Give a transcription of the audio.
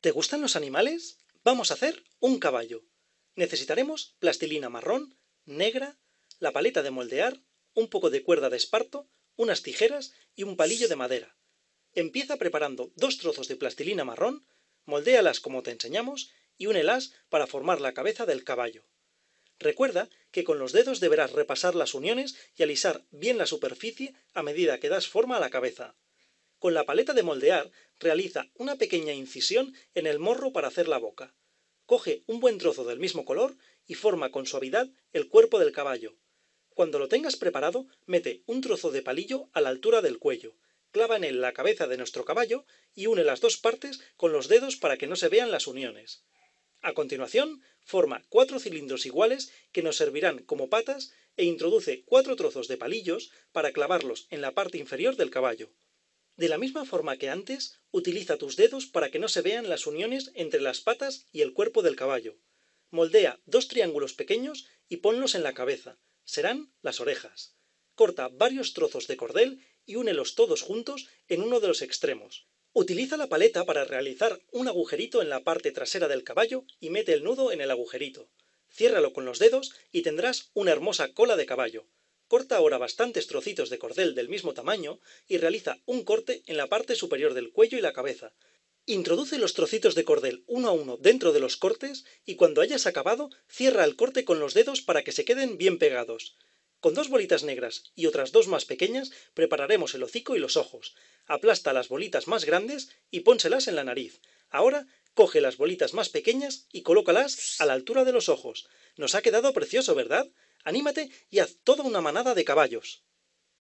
¿Te gustan los animales? Vamos a hacer un caballo. Necesitaremos plastilina marrón, negra, la paleta de moldear, un poco de cuerda de esparto, unas tijeras y un palillo de madera. Empieza preparando dos trozos de plastilina marrón, moldéalas como te enseñamos y únelas para formar la cabeza del caballo. Recuerda que con los dedos deberás repasar las uniones y alisar bien la superficie a medida que das forma a la cabeza. Con la paleta de moldear, realiza una pequeña incisión en el morro para hacer la boca. Coge un buen trozo del mismo color y forma con suavidad el cuerpo del caballo. Cuando lo tengas preparado, mete un trozo de palillo a la altura del cuello, clava en él la cabeza de nuestro caballo y une las dos partes con los dedos para que no se vean las uniones. A continuación, forma cuatro cilindros iguales que nos servirán como patas e introduce cuatro trozos de palillos para clavarlos en la parte inferior del caballo. De la misma forma que antes, utiliza tus dedos para que no se vean las uniones entre las patas y el cuerpo del caballo. Moldea dos triángulos pequeños y ponlos en la cabeza. Serán las orejas. Corta varios trozos de cordel y únelos todos juntos en uno de los extremos. Utiliza la paleta para realizar un agujerito en la parte trasera del caballo y mete el nudo en el agujerito. Ciérralo con los dedos y tendrás una hermosa cola de caballo corta ahora bastantes trocitos de cordel del mismo tamaño y realiza un corte en la parte superior del cuello y la cabeza. Introduce los trocitos de cordel uno a uno dentro de los cortes y cuando hayas acabado cierra el corte con los dedos para que se queden bien pegados. Con dos bolitas negras y otras dos más pequeñas prepararemos el hocico y los ojos. Aplasta las bolitas más grandes y pónselas en la nariz. Ahora coge las bolitas más pequeñas y colócalas a la altura de los ojos. Nos ha quedado precioso, ¿verdad? anímate y haz toda una manada de caballos.